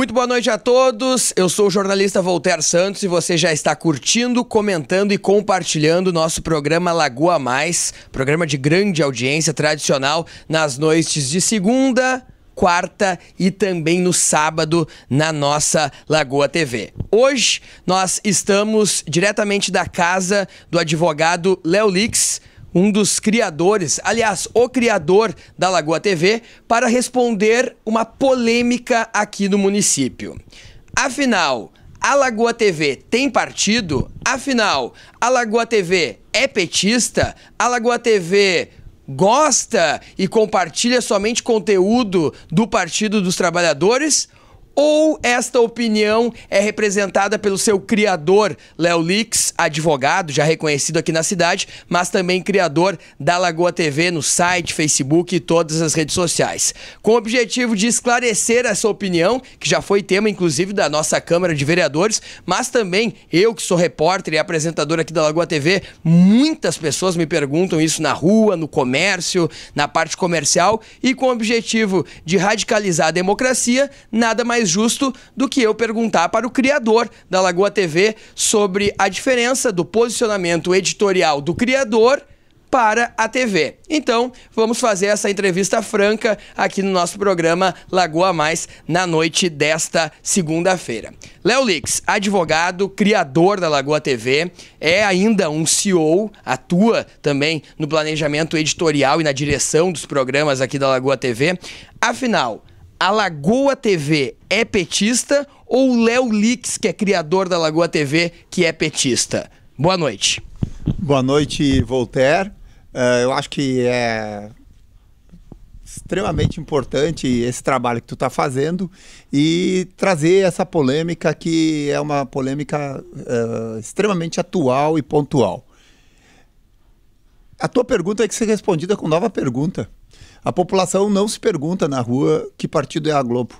Muito boa noite a todos. Eu sou o jornalista Voltaire Santos e você já está curtindo, comentando e compartilhando o nosso programa Lagoa Mais, programa de grande audiência tradicional nas noites de segunda, quarta e também no sábado na nossa Lagoa TV. Hoje nós estamos diretamente da casa do advogado Léo Lix um dos criadores, aliás, o criador da Lagoa TV, para responder uma polêmica aqui no município. Afinal, a Lagoa TV tem partido? Afinal, a Lagoa TV é petista? A Lagoa TV gosta e compartilha somente conteúdo do Partido dos Trabalhadores? ou esta opinião é representada pelo seu criador, Léo Lix, advogado, já reconhecido aqui na cidade, mas também criador da Lagoa TV no site, Facebook e todas as redes sociais. Com o objetivo de esclarecer essa opinião, que já foi tema inclusive da nossa Câmara de Vereadores, mas também eu que sou repórter e apresentador aqui da Lagoa TV, muitas pessoas me perguntam isso na rua, no comércio, na parte comercial e com o objetivo de radicalizar a democracia, nada mais mais justo do que eu perguntar para o criador da Lagoa TV sobre a diferença do posicionamento editorial do criador para a TV. Então, vamos fazer essa entrevista franca aqui no nosso programa Lagoa Mais na noite desta segunda-feira. Léo Lix, advogado, criador da Lagoa TV, é ainda um CEO, atua também no planejamento editorial e na direção dos programas aqui da Lagoa TV. Afinal, a Lagoa TV é petista ou o Léo Lix, que é criador da Lagoa TV, que é petista? Boa noite. Boa noite, Voltaire. Uh, eu acho que é extremamente importante esse trabalho que tu está fazendo e trazer essa polêmica que é uma polêmica uh, extremamente atual e pontual. A tua pergunta é que ser respondida com nova pergunta. A população não se pergunta na rua que partido é a Globo.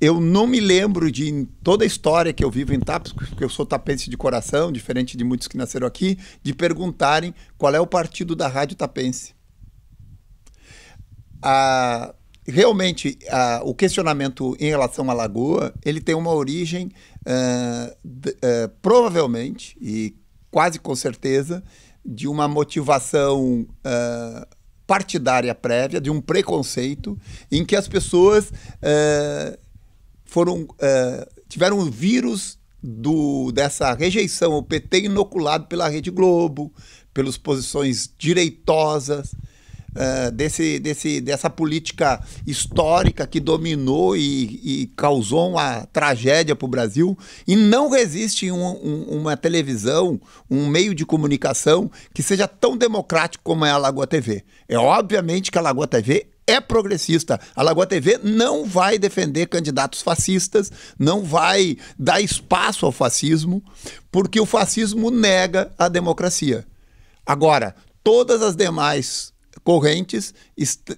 Eu não me lembro de em toda a história que eu vivo em Tapes, porque eu sou tapense de coração, diferente de muitos que nasceram aqui, de perguntarem qual é o partido da Rádio Tapense. realmente, o questionamento em relação à Lagoa, ele tem uma origem, provavelmente, e quase com certeza, de uma motivação partidária prévia, de um preconceito, em que as pessoas é, foram é, tiveram o vírus do, dessa rejeição ao PT inoculado pela Rede Globo, pelas posições direitosas uh, desse, desse, dessa política histórica que dominou e, e causou uma tragédia para o Brasil. E não existe um, um, uma televisão, um meio de comunicação que seja tão democrático como é a Lagoa TV. É obviamente que a Lagoa TV é progressista. A Lagoa TV não vai defender candidatos fascistas, não vai dar espaço ao fascismo, porque o fascismo nega a democracia. Agora, todas as demais correntes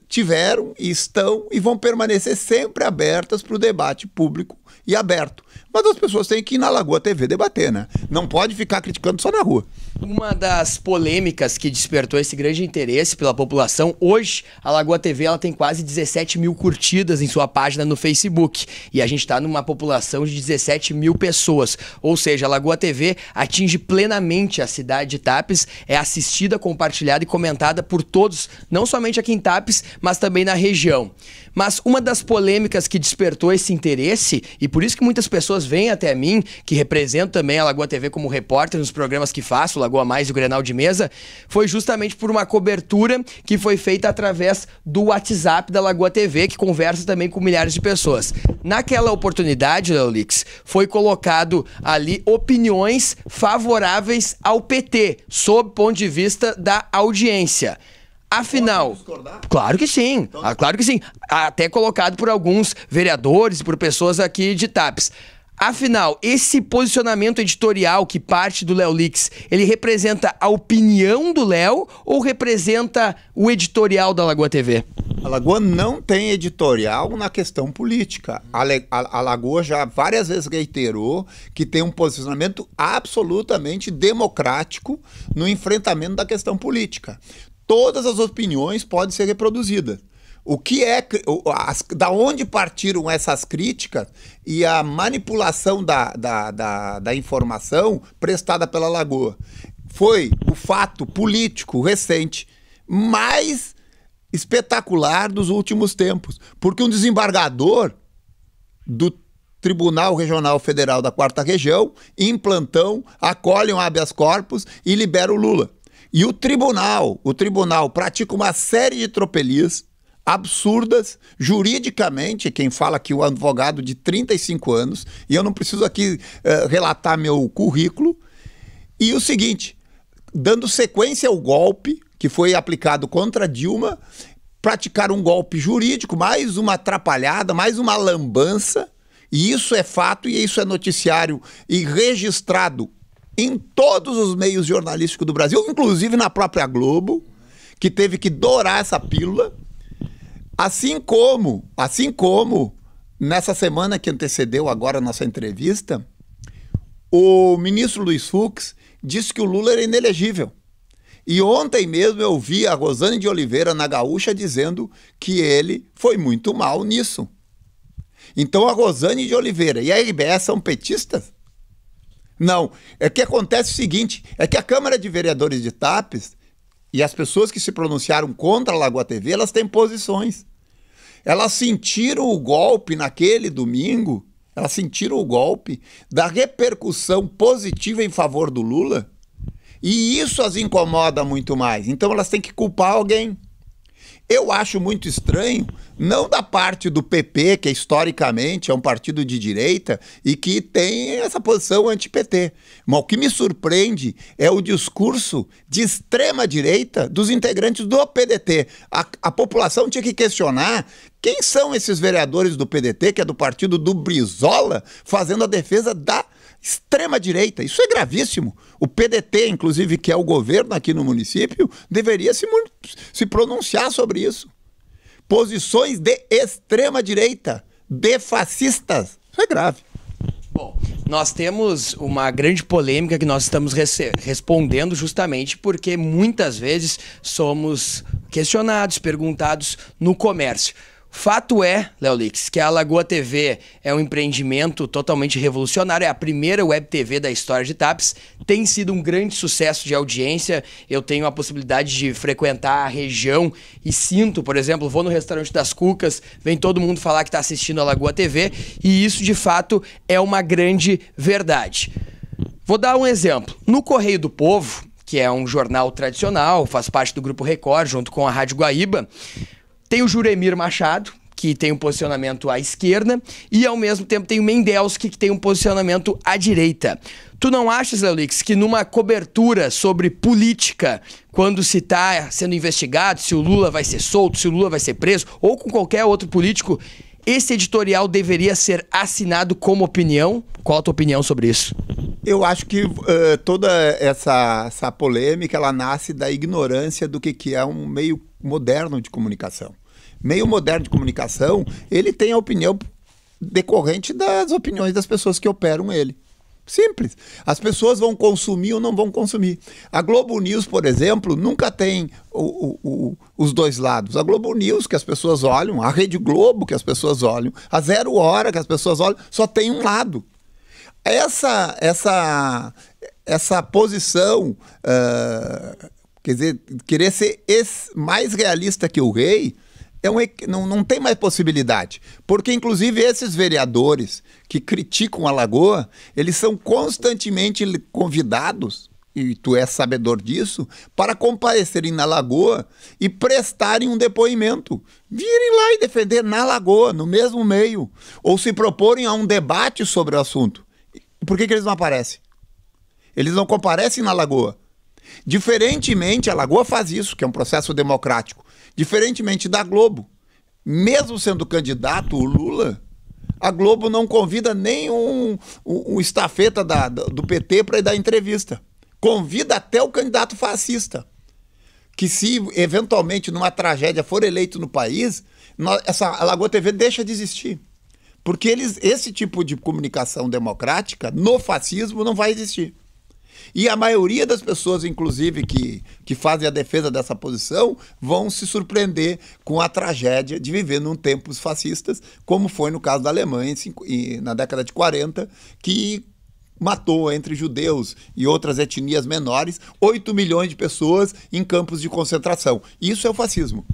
tiveram e estão e vão permanecer sempre abertas para o debate público e aberto mas as pessoas têm que ir na Lagoa TV debater, né? Não pode ficar criticando só na rua. Uma das polêmicas que despertou esse grande interesse pela população, hoje a Lagoa TV ela tem quase 17 mil curtidas em sua página no Facebook. E a gente está numa população de 17 mil pessoas. Ou seja, a Lagoa TV atinge plenamente a cidade de Tapes, é assistida, compartilhada e comentada por todos, não somente aqui em Tapes, mas também na região. Mas uma das polêmicas que despertou esse interesse, e por isso que muitas pessoas pessoas vêm até mim, que represento também a Lagoa TV como repórter nos programas que faço, Lagoa Mais e o Grenal de Mesa, foi justamente por uma cobertura que foi feita através do WhatsApp da Lagoa TV, que conversa também com milhares de pessoas. Naquela oportunidade, Leolix, foi colocado ali opiniões favoráveis ao PT, sob ponto de vista da audiência. Afinal, claro que sim, então tá. claro que sim, até colocado por alguns vereadores e por pessoas aqui de TAPS. Afinal, esse posicionamento editorial que parte do Léo Lix, ele representa a opinião do Léo ou representa o editorial da Lagoa TV? A Lagoa não tem editorial na questão política. A, a, a, Lagoa já várias vezes reiterou que tem um posicionamento absolutamente democrático no enfrentamento da questão política. Todas as opiniões podem ser reproduzidas o que é as, da onde partiram essas críticas e a manipulação da, da, da, da informação prestada pela Lagoa. Foi o fato político recente mais espetacular dos últimos tempos, porque um desembargador do Tribunal Regional Federal da Quarta Região, em plantão, acolhe um habeas corpus e libera o Lula. E o tribunal, o tribunal pratica uma série de tropelias absurdas. Juridicamente, quem fala que o advogado de 35 anos, e eu não preciso aqui uh, relatar meu currículo. E o seguinte, dando sequência ao golpe que foi aplicado contra Dilma, praticaram um golpe jurídico, mais uma atrapalhada, mais uma lambança. E isso é fato e isso é noticiário e registrado em todos os meios jornalísticos do Brasil, inclusive na própria Globo, que teve que dourar essa pílula Assim como, assim como nessa semana que antecedeu agora a nossa entrevista, o ministro Luiz Fux disse que o Lula era inelegível. E ontem mesmo eu vi a Rosane de Oliveira na Gaúcha dizendo que ele foi muito mal nisso. Então a Rosane de Oliveira e a RBS são petistas? Não. É que acontece o seguinte: é que a Câmara de Vereadores de Tapes e as pessoas que se pronunciaram contra a Lagoa TV, elas têm posições. Elas sentiram o golpe naquele domingo? Elas sentiram o golpe da repercussão positiva em favor do Lula? E isso as incomoda muito mais. Então elas têm que culpar alguém. Eu acho muito estranho não da parte do PP, que é historicamente é um partido de direita e que tem essa posição anti-PT. Mas o que me surpreende é o discurso de extrema direita dos integrantes do PDT. A, a população tinha que questionar quem são esses vereadores do PDT, que é do partido do Brizola, fazendo a defesa da extrema-direita. Isso é gravíssimo. O PDT, inclusive, que é o governo aqui no município, deveria se, se pronunciar sobre isso posições de extrema direita, de fascistas. Isso é grave. Bom, nós temos uma grande polêmica que nós estamos respondendo justamente porque muitas vezes somos questionados, perguntados no comércio. Fato é, Léo Lix, que a Lagoa TV é um empreendimento totalmente revolucionário, é a primeira web TV da história de TAPS, tem sido um grande sucesso de audiência. Eu tenho a possibilidade de frequentar a região e sinto, por exemplo, vou no restaurante das Cucas, vem todo mundo falar que está assistindo a Lagoa TV, e isso de fato é uma grande verdade. Vou dar um exemplo. No Correio do Povo, que é um jornal tradicional, faz parte do Grupo Record, junto com a Rádio Guaíba. Tem o Juremir Machado, que tem um posicionamento à esquerda, e ao mesmo tempo tem o Mendelski, que tem um posicionamento à direita. Tu não achas, Leolix, que numa cobertura sobre política, quando se está sendo investigado, se o Lula vai ser solto, se o Lula vai ser preso, ou com qualquer outro político, esse editorial deveria ser assinado como opinião? Qual a tua opinião sobre isso? Eu acho que uh, toda essa, essa polêmica ela nasce da ignorância do que, que é um meio moderno de comunicação meio moderno de comunicação, ele tem a opinião decorrente das opiniões das pessoas que operam ele. Simples. As pessoas vão consumir ou não vão consumir. A Globo News, por exemplo, nunca tem o, o, o, os dois lados. A Globo News, que as pessoas olham, a Rede Globo, que as pessoas olham, a Zero Hora, que as pessoas olham, só tem um lado. Essa, essa, essa posição, uh, quer dizer, querer ser mais realista que o rei, é um, não, não tem mais possibilidade. Porque, inclusive, esses vereadores que criticam a Lagoa, eles são constantemente convidados, e tu és sabedor disso, para comparecerem na Lagoa e prestarem um depoimento. Virem lá e defender na Lagoa, no mesmo meio. Ou se proporem a um debate sobre o assunto. Por que, que eles não aparecem? Eles não comparecem na Lagoa. Diferentemente, a Lagoa faz isso, que é um processo democrático. Diferentemente da Globo, mesmo sendo candidato o Lula, a Globo não convida nenhum um, um estafeta da, do PT para ir dar entrevista. Convida até o candidato fascista. Que se eventualmente numa tragédia for eleito no país, essa a Lagoa TV deixa de existir. Porque eles, esse tipo de comunicação democrática no fascismo não vai existir. E a maioria das pessoas, inclusive, que, que fazem a defesa dessa posição, vão se surpreender com a tragédia de viver num tempos fascistas, como foi no caso da Alemanha na década de 40, que matou entre judeus e outras etnias menores 8 milhões de pessoas em campos de concentração. Isso é o fascismo.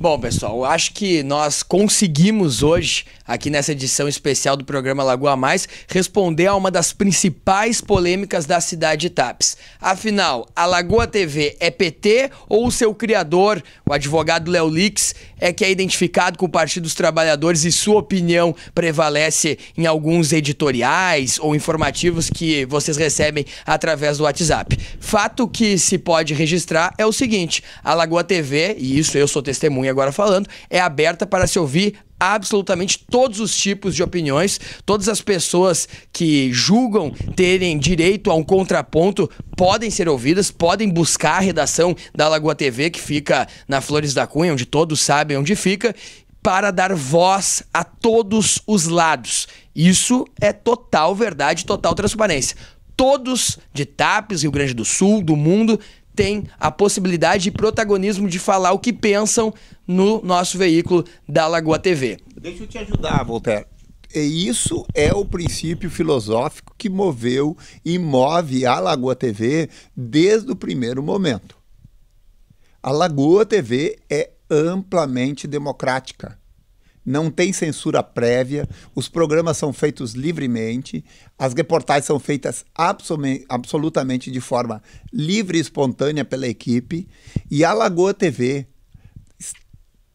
Bom, pessoal, acho que nós conseguimos hoje, aqui nessa edição especial do programa Lagoa Mais, responder a uma das principais polêmicas da cidade de Tapes. Afinal, a Lagoa TV é PT ou o seu criador, o advogado Léo Lix, é que é identificado com o Partido dos Trabalhadores e sua opinião prevalece em alguns editoriais ou informativos que vocês recebem através do WhatsApp? Fato que se pode registrar é o seguinte: a Lagoa TV, e isso eu sou testemunha, agora falando, é aberta para se ouvir absolutamente todos os tipos de opiniões, todas as pessoas que julgam terem direito a um contraponto podem ser ouvidas, podem buscar a redação da Lagoa TV, que fica na Flores da Cunha, onde todos sabem onde fica, para dar voz a todos os lados. Isso é total verdade, total transparência. Todos de TAPES, Rio Grande do Sul, do mundo, têm a possibilidade e protagonismo de falar o que pensam no nosso veículo da Lagoa TV. Deixa eu te ajudar, Voltaire. E é, isso é o princípio filosófico que moveu e move a Lagoa TV desde o primeiro momento. A Lagoa TV é amplamente democrática não tem censura prévia, os programas são feitos livremente, as reportagens são feitas absolutamente de forma livre e espontânea pela equipe, e a Lagoa TV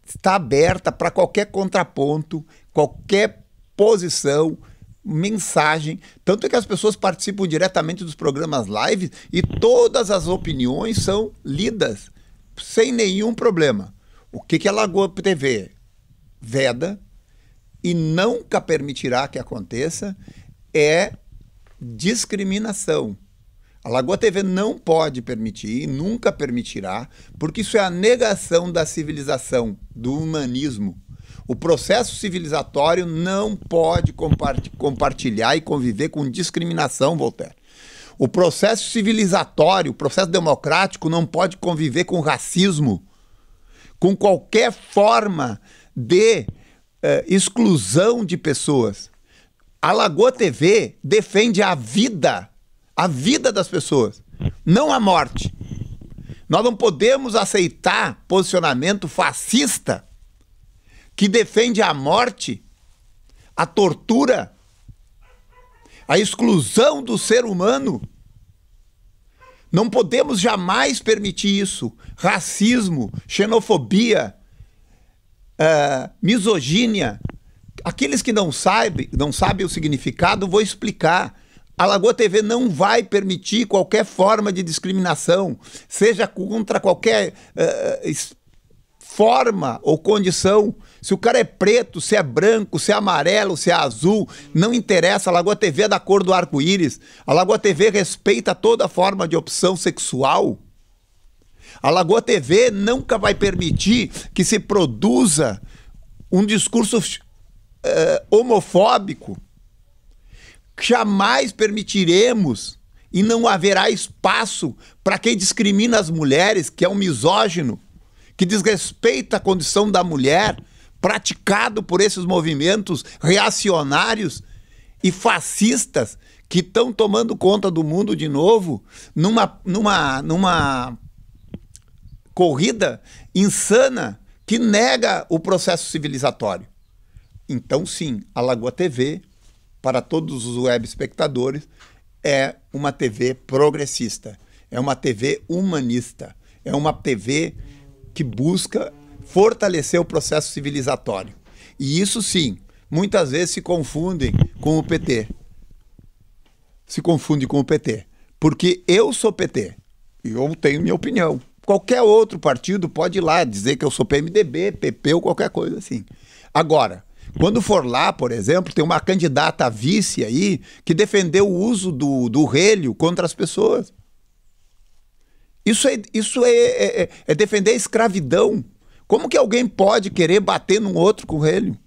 está aberta para qualquer contraponto, qualquer posição, mensagem. Tanto é que as pessoas participam diretamente dos programas live e todas as opiniões são lidas sem nenhum problema. O que, que é a Lagoa TV? veda e nunca permitirá que aconteça é discriminação. A Lagoa TV não pode permitir e nunca permitirá, porque isso é a negação da civilização, do humanismo. O processo civilizatório não pode compartilhar e conviver com discriminação, Voltaire. O processo civilizatório, o processo democrático não pode conviver com racismo, com qualquer forma de uh, exclusão de pessoas. A Lagoa TV defende a vida, a vida das pessoas, não a morte. Nós não podemos aceitar posicionamento fascista que defende a morte, a tortura, a exclusão do ser humano. Não podemos jamais permitir isso. Racismo, xenofobia, é, misogínia. Aqueles que não sabem, não sabem o significado, vou explicar. A Lagoa TV não vai permitir qualquer forma de discriminação, seja contra qualquer uh, forma ou condição. Se o cara é preto, se é branco, se é amarelo, se é azul, não interessa. A Lagoa TV é da cor do arco-íris. A Lagoa TV respeita toda forma de opção sexual. A Lagoa TV nunca vai permitir que se produza um discurso uh, homofóbico. Jamais permitiremos e não haverá espaço para quem discrimina as mulheres, que é um misógino, que desrespeita a condição da mulher, praticado por esses movimentos reacionários e fascistas que estão tomando conta do mundo de novo numa, numa, numa corrida insana que nega o processo civilizatório. Então, sim, a Lagoa TV, para todos os web espectadores, é uma TV progressista, é uma TV humanista, é uma TV que busca fortalecer o processo civilizatório. E isso, sim, muitas vezes se confundem com o PT. Se confunde com o PT. Porque eu sou PT. E eu tenho minha opinião qualquer outro partido pode ir lá dizer que eu sou PMDB, PP ou qualquer coisa assim. Agora, quando for lá, por exemplo, tem uma candidata a vice aí que defendeu o uso do, do relho contra as pessoas. Isso é, isso é, é, é, é defender a escravidão. Como que alguém pode querer bater num outro com relho?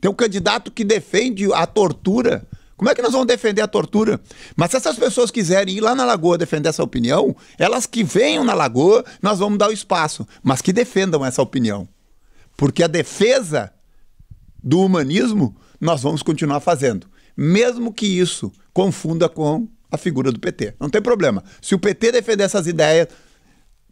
Tem um candidato que defende a tortura como é que nós vamos defender a tortura? Mas se essas pessoas quiserem ir lá na Lagoa defender essa opinião, elas que venham na Lagoa, nós vamos dar o espaço, mas que defendam essa opinião. Porque a defesa do humanismo nós vamos continuar fazendo, mesmo que isso confunda com a figura do PT. Não tem problema. Se o PT defender essas ideias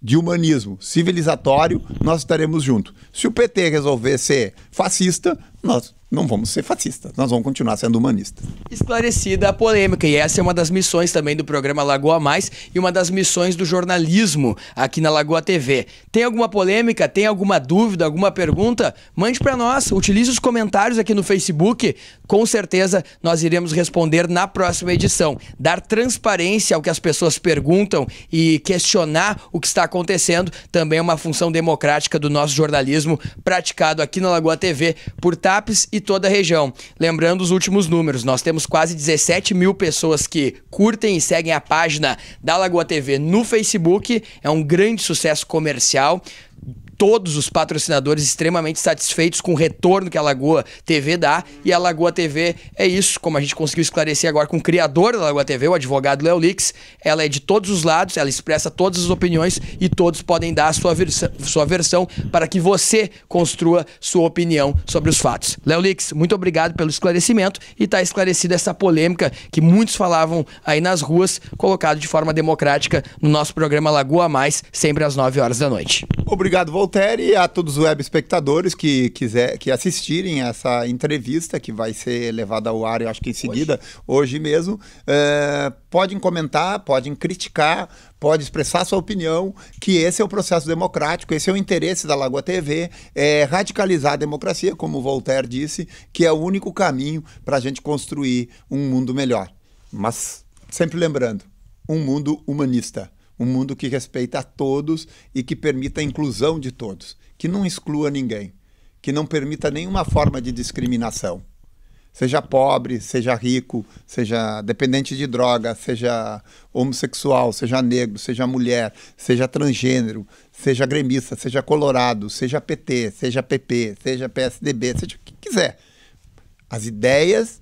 de humanismo civilizatório, nós estaremos juntos. Se o PT resolver ser fascista, nós não vamos ser fascistas, nós vamos continuar sendo humanistas. Esclarecida a polêmica, e essa é uma das missões também do programa Lagoa Mais e uma das missões do jornalismo aqui na Lagoa TV. Tem alguma polêmica, tem alguma dúvida, alguma pergunta? Mande para nós, utilize os comentários aqui no Facebook, com certeza nós iremos responder na próxima edição. Dar transparência ao que as pessoas perguntam e questionar o que está acontecendo também é uma função democrática do nosso jornalismo praticado aqui na Lagoa TV por estar e toda a região. Lembrando os últimos números, nós temos quase 17 mil pessoas que curtem e seguem a página da Lagoa TV no Facebook. É um grande sucesso comercial todos os patrocinadores extremamente satisfeitos com o retorno que a Lagoa TV dá. E a Lagoa TV é isso, como a gente conseguiu esclarecer agora com o criador da Lagoa TV, o advogado Léo Lix. Ela é de todos os lados, ela expressa todas as opiniões e todos podem dar a sua, sua versão para que você construa sua opinião sobre os fatos. Léo Lix, muito obrigado pelo esclarecimento e está esclarecida essa polêmica que muitos falavam aí nas ruas, colocado de forma democrática no nosso programa Lagoa Mais, sempre às 9 horas da noite. Obrigado, Volta. Voltaire e a todos os web espectadores que, quiser, que assistirem essa entrevista, que vai ser levada ao ar, eu acho que em seguida, hoje, hoje mesmo, é, podem comentar, podem criticar, podem expressar sua opinião, que esse é o processo democrático, esse é o interesse da Lagoa TV, é radicalizar a democracia, como Voltaire disse, que é o único caminho para a gente construir um mundo melhor. Mas, sempre lembrando, um mundo humanista um mundo que respeita a todos e que permita a inclusão de todos, que não exclua ninguém, que não permita nenhuma forma de discriminação. Seja pobre, seja rico, seja dependente de droga, seja homossexual, seja negro, seja mulher, seja transgênero, seja gremista, seja colorado, seja PT, seja PP, seja PSDB, seja o que quiser. As ideias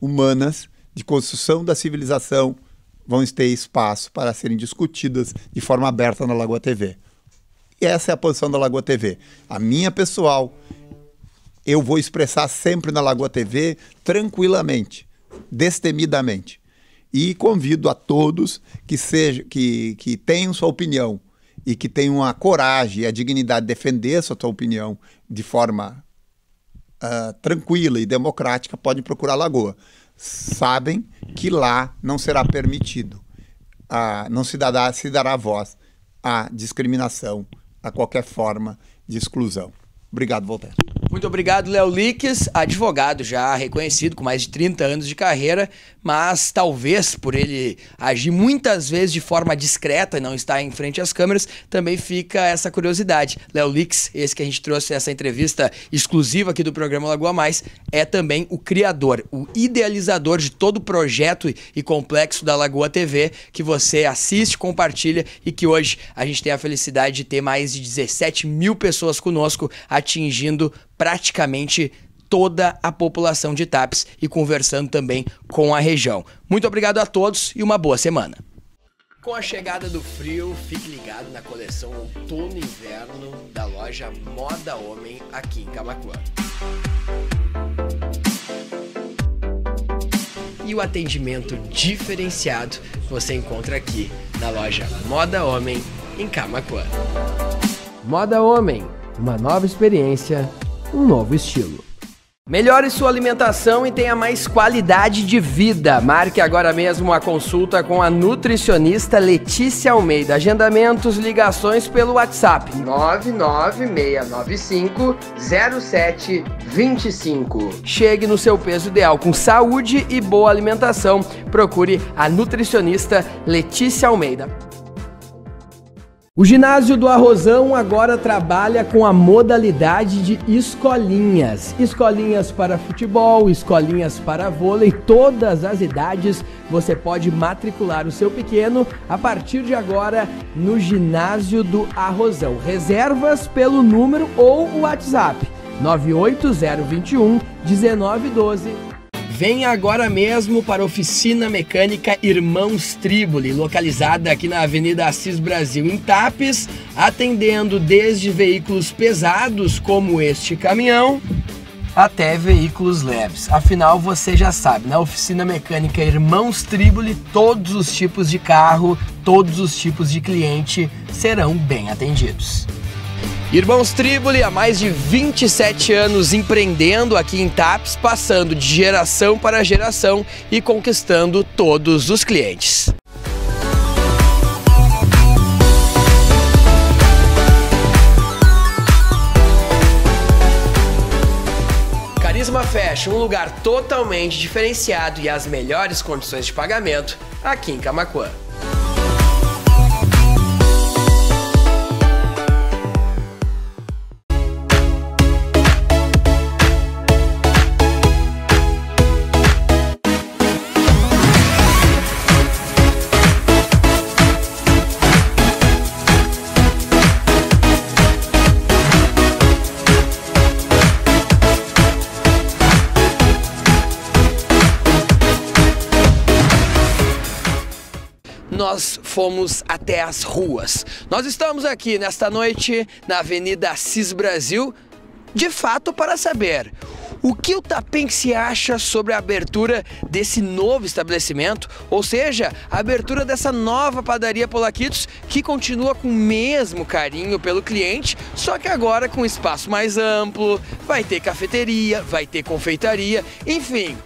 humanas de construção da civilização vão ter espaço para serem discutidas de forma aberta na Lagoa TV. E essa é a posição da Lagoa TV. A minha pessoal, eu vou expressar sempre na Lagoa TV tranquilamente, destemidamente. E convido a todos que, seja, que, que tenham sua opinião e que tenham a coragem e a dignidade de defender sua, opinião de forma uh, tranquila e democrática, podem procurar a Lagoa sabem que lá não será permitido, a não se dará, se dará voz à discriminação, a qualquer forma de exclusão. Obrigado, Voltaire. Muito obrigado, Léo Liques, advogado já reconhecido, com mais de 30 anos de carreira, mas talvez por ele agir muitas vezes de forma discreta e não estar em frente às câmeras, também fica essa curiosidade. Léo Lix, esse que a gente trouxe essa entrevista exclusiva aqui do programa Lagoa Mais, é também o criador, o idealizador de todo o projeto e complexo da Lagoa TV que você assiste, compartilha e que hoje a gente tem a felicidade de ter mais de 17 mil pessoas conosco, atingindo praticamente toda a população de TAPS e conversando também com a região. Muito obrigado a todos e uma boa semana. Com a chegada do frio, fique ligado na coleção Outono e Inverno da loja Moda Homem aqui em Camacuã. E o atendimento diferenciado você encontra aqui na loja Moda Homem em Camacuã. Moda Homem, uma nova experiência, um novo estilo. Melhore sua alimentação e tenha mais qualidade de vida. Marque agora mesmo a consulta com a nutricionista Letícia Almeida. Agendamentos, ligações pelo WhatsApp 996950725. Chegue no seu peso ideal com saúde e boa alimentação. Procure a nutricionista Letícia Almeida. O ginásio do Arrozão agora trabalha com a modalidade de escolinhas. Escolinhas para futebol, escolinhas para vôlei, todas as idades você pode matricular o seu pequeno a partir de agora no ginásio do Arrozão. Reservas pelo número ou o WhatsApp 98021 1912 Venha agora mesmo para a oficina mecânica Irmãos Triboli, localizada aqui na Avenida Assis Brasil, em Tapes, atendendo desde veículos pesados como este caminhão até veículos leves. Afinal, você já sabe, na oficina mecânica Irmãos Triboli, todos os tipos de carro, todos os tipos de cliente serão bem atendidos. Irmãos Triboli, há mais de 27 anos empreendendo aqui em TAPS, passando de geração para geração e conquistando todos os clientes. Carisma fecha um lugar totalmente diferenciado e as melhores condições de pagamento aqui em Camacoan. nós fomos até as ruas. Nós estamos aqui nesta noite na Avenida Assis Brasil, de fato para saber o que o se acha sobre a abertura desse novo estabelecimento, ou seja, a abertura dessa nova padaria Polaquitos, que continua com o mesmo carinho pelo cliente, só que agora com espaço mais amplo, vai ter cafeteria, vai ter confeitaria, enfim,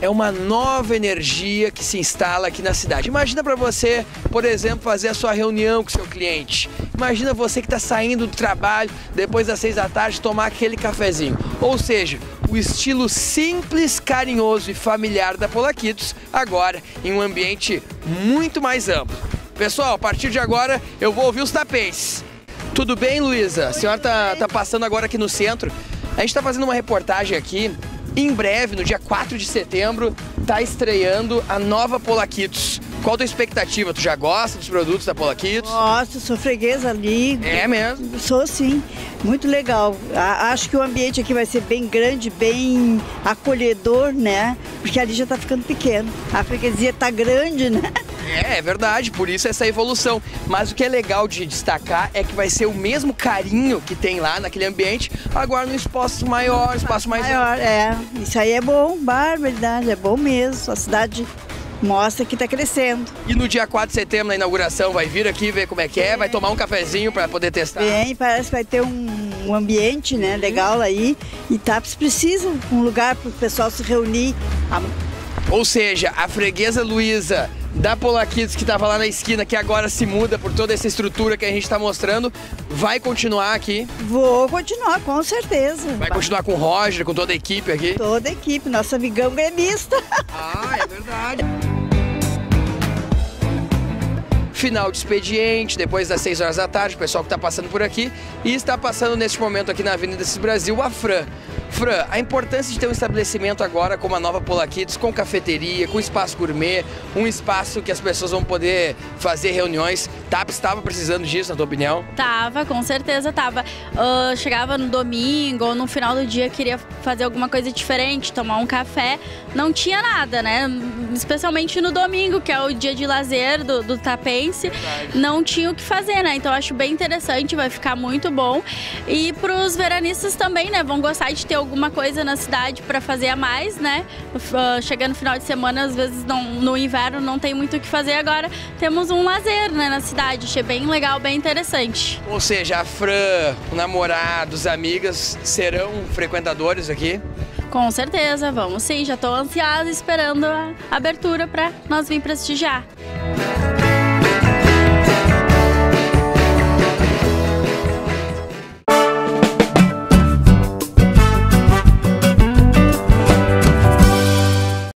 é uma nova energia que se instala aqui na cidade. Imagina para você, por exemplo, fazer a sua reunião com seu cliente. Imagina você que está saindo do trabalho depois das seis da tarde tomar aquele cafezinho. Ou seja, o estilo simples, carinhoso e familiar da Polaquitos agora em um ambiente muito mais amplo. Pessoal, a partir de agora eu vou ouvir os tapetes. Tudo bem, Luísa? A senhora tá, tá passando agora aqui no centro. A gente está fazendo uma reportagem aqui em breve, no dia 4 de setembro, está estreando a nova Polaquitos. Qual a tua expectativa? Tu já gosta dos produtos da Polaquitos? Gosto, sou freguesa ali. É mesmo? Sou sim. Muito legal. A, acho que o ambiente aqui vai ser bem grande, bem acolhedor, né? Porque ali já tá ficando pequeno. A freguesia tá grande, né? É, é verdade, por isso essa evolução. Mas o que é legal de destacar é que vai ser o mesmo carinho que tem lá naquele ambiente, agora no espaço maior, espaço mais maior. É, isso aí é bom, barbaridade, é bom mesmo. A cidade mostra que está crescendo. E no dia 4 de setembro, na inauguração, vai vir aqui ver como é que é, é. vai tomar um cafezinho para poder testar. Bem, parece que vai ter um, um ambiente né, legal aí. E TAPS tá, precisa um lugar para o pessoal se reunir. Ou seja, a freguesa Luísa da Polaquitos, que estava lá na esquina, que agora se muda por toda essa estrutura que a gente está mostrando, vai continuar aqui? Vou continuar, com certeza. Vai continuar com o Roger, com toda a equipe aqui? Toda a equipe, nossa amigão gremista. Ah, é verdade. final de expediente, depois das 6 horas da tarde, o pessoal que está passando por aqui. E está passando neste momento aqui na Avenida Cis Brasil, a Fran. Fran, a importância de ter um estabelecimento agora como a nova Pola Kids, com cafeteria, com espaço gourmet, um espaço que as pessoas vão poder fazer reuniões. TAP estava precisando disso, na tua opinião? Tava, com certeza tava. Uh, chegava no domingo ou no final do dia, queria fazer alguma coisa diferente, tomar um café. Não tinha nada, né? Especialmente no domingo, que é o dia de lazer do, do tapense. Verdade. Não tinha o que fazer, né? Então acho bem interessante, vai ficar muito bom. E para os veranistas também, né? Vão gostar de ter alguma coisa na cidade para fazer a mais, né? Ah, chegando no final de semana, às vezes não, no inverno não tem muito o que fazer. Agora temos um lazer né, na cidade. Achei bem legal, bem interessante. Ou seja, a Fran, o namorado, amigas serão frequentadores aqui? Com certeza, vamos sim. Já estou ansiosa esperando a abertura para nós vir prestigiar.